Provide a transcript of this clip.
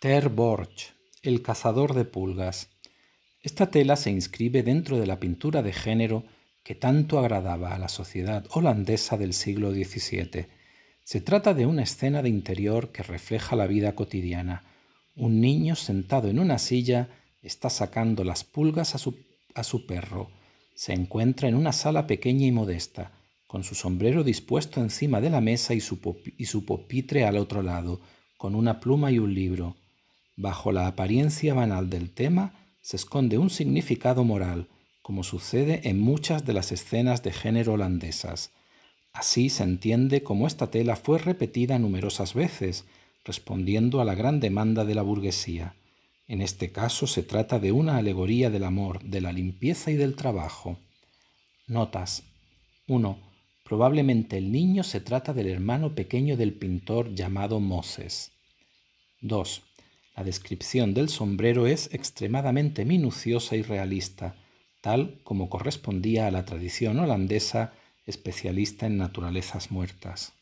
Ter Borch, El cazador de pulgas. Esta tela se inscribe dentro de la pintura de género que tanto agradaba a la sociedad holandesa del siglo XVII. Se trata de una escena de interior que refleja la vida cotidiana. Un niño sentado en una silla está sacando las pulgas a su, perro. Se encuentra en una sala pequeña y modesta, con su sombrero dispuesto encima de la mesa y su, y su pupitre al otro lado, con una pluma y un libro. Bajo la apariencia banal del tema se esconde un significado moral, como sucede en muchas de las escenas de género holandesas. Así se entiende cómo esta tela fue repetida numerosas veces, respondiendo a la gran demanda de la burguesía. En este caso se trata de una alegoría del amor, de la limpieza y del trabajo. Notas 1. Probablemente el niño se trata del hermano pequeño del pintor llamado Moses. 2. La descripción del sombrero es extremadamente minuciosa y realista, tal como correspondía a la tradición holandesa especialista en naturalezas muertas.